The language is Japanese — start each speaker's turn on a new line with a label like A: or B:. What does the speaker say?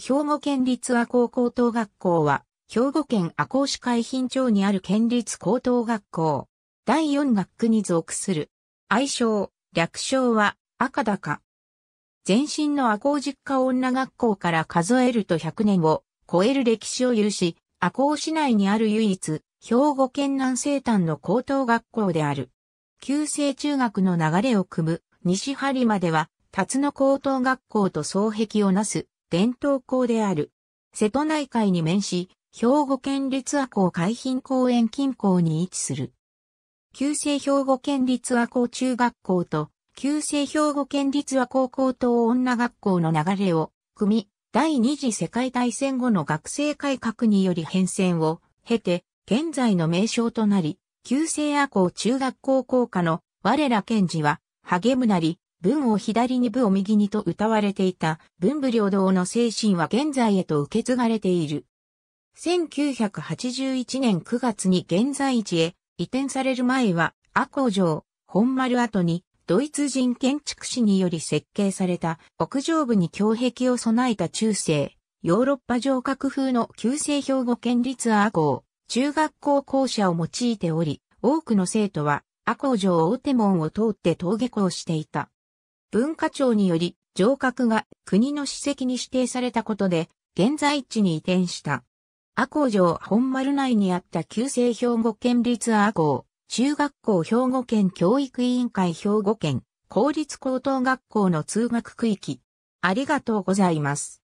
A: 兵庫県立阿光高等学校は、兵庫県赤穂市海浜町にある県立高等学校。第四学区に属する。愛称、略称は、赤高。前身の赤穂実家女学校から数えると100年を超える歴史を有し、赤穂市内にある唯一、兵庫県南西端の高等学校である。旧制中学の流れを組む西張までは、辰野高等学校と双璧をなす伝統校である。瀬戸内海に面し、兵庫県立阿高海浜公園近郊に位置する。旧制兵庫県立阿高中学校と、旧制兵庫県立阿高高等女学校の流れを、組み、第二次世界大戦後の学生改革により変遷を、経て、現在の名称となり、旧制阿高中学校校歌の、我ら賢治は、励むなり、文を左に部を右にと歌われていた文武両道の精神は現在へと受け継がれている。1981年9月に現在地へ移転される前は、阿公城、本丸跡に、ドイツ人建築士により設計された屋上部に胸壁を備えた中世、ヨーロッパ城郭風の旧制兵庫県立阿公、中学校校舎を用いており、多くの生徒は阿公城大手門を通って登下校していた。文化庁により、城郭が国の史跡に指定されたことで、現在地に移転した。阿公城本丸内にあった旧制兵庫県立阿公、中学校兵庫県教育委員会兵庫県、公立高等学校の通学区域。ありがとうございます。